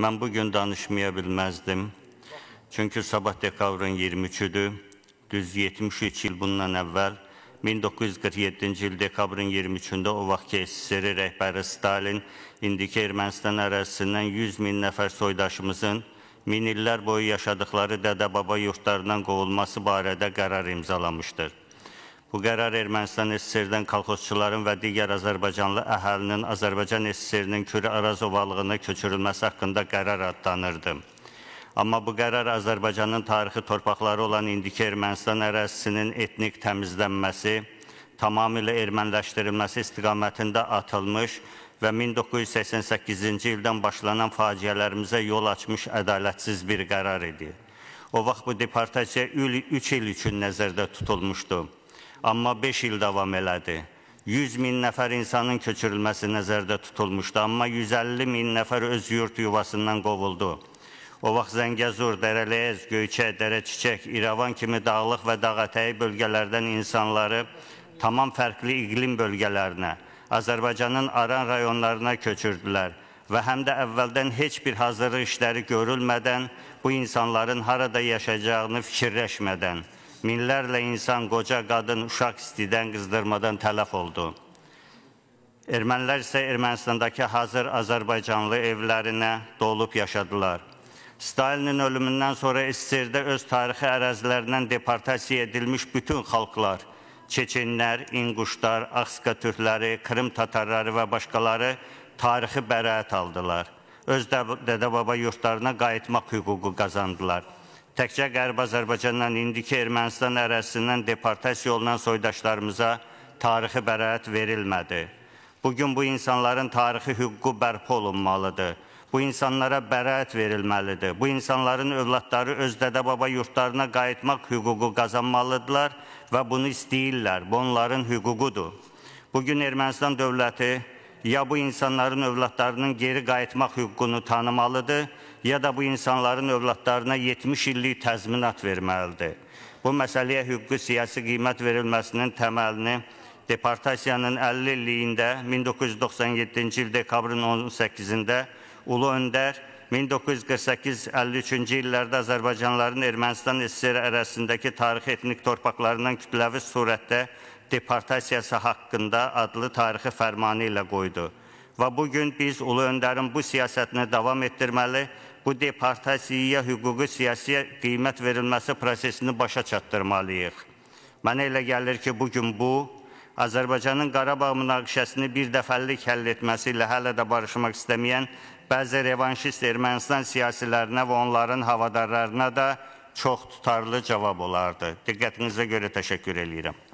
Mən bugün danışmaya bilməzdim. Çünki sabah dekabrın 23-üdür. Düz 73 il bundan əvvəl 1947-ci il dekabrın 23-də o vaxt ki, SSR rəhbəri Stalin indiki Ermənistan ərazisindən 100 min nəfər soydaşımızın min illər boyu yaşadıqları dədə-baba yurtlarından qovulması barədə qərar imzalamışdır. Bu qərar Ermənistan SSR-dən kolxozçuların və digər azərbaycanlı əhalinin Azərbaycan SSR-nin Kürə Araz ovalığına köçürülməsi haqqında qərar adlanırdı. Amma bu qərar Azərbaycanın tarixi torpaqları olan indiki Ermənistan ərazisinin etnik təmizlənməsi, tamamilə erməniləşdirilməsi istiqamətində atılmış və 1988-ci ildən başlanan faciələrimizə yol açmış ədalətsiz bir qərar idi. O vaxt bu deportasiya 3 il üçün nəzərdə tutulmuşdu amma 5 il davam elədi. 100 min nəfər insanın köçürülməsi nəzərdə tutulmuşdu, amma 150 min nəfər öz yurt yuvasından qovuldu. O vaxt Zəngəzur, Dərələyəz, Göyçək, Dərəçiçək, İrəvan kimi dağlıq və dağətəyi bölgələrdən insanları tamam fərqli iqlim bölgələrinə, Azərbaycanın Aran rayonlarına köçürdülər və həm də əvvəldən heç bir hazırlıq işləri görülmədən bu insanların harada yaşayacağını fikirləşmədən Minlərlə insan, qoca qadın, uşaq istidən, qızdırmadan tələf oldu. Ermənilər isə Ermənistandakı hazır Azərbaycanlı evlərinə dolub yaşadılar. Stalinin ölümündən sonra SSR-də öz tarixi ərazilərindən deportasiya edilmiş bütün xalqlar, Çeçenlər, İnquşlar, Axska türkləri, Kırım tatarları və başqaları tarixi bəraət aldılar. Öz dədə-baba yurtlarına qayıtmaq hüququ qazandılar təkcə Qərb Azərbaycandan indiki Ermənistan ərazisindən deportasiya olunan soydaşlarımıza tarixi bəraət verilmədi. Bugün bu insanların tarixi hüququ bərpa olunmalıdır. Bu insanlara bəraət verilməlidir. Bu insanların övladları öz dədə-baba yurtlarına qayıtmaq hüququ qazanmalıdırlar və bunu istəyirlər. Bu onların hüququdur. Bugün Ermənistan dövləti ya bu insanların övladlarının geri qayıtmaq hüququnu tanımalıdır, ya da bu insanların övladlarına 70 illik təzminat verməlidir. Bu məsələyə hüquqi siyasi qiymət verilməsinin təməlini deportasiyanın 50 illiyində 1997-ci il dekabrın 18-də Ulu Öndər 1948-53-cü illərdə Azərbaycanların Ermənistan SSR ərəsindəki tarixi etnik torpaqlarından kütləvi surətdə deportasiyası haqqında adlı tarixi fərmanı ilə qoydu və bu gün biz ulu öndərin bu siyasətini davam etdirməli, bu deportasiyaya hüquqi siyasi qiymət verilməsi prosesini başa çatdırmalıyıq. Mənə elə gəlir ki, bu gün bu Azərbaycanın Qarabağ münaqişəsini bir dəfəlik həll etməsi ilə hələ də barışmaq istəməyən bəzi revanşist Ermənistan siyasilərinə və onların havadarlarına da çox tutarlı cavab olardı. Diqqətinizə görə təşəkkür edirəm.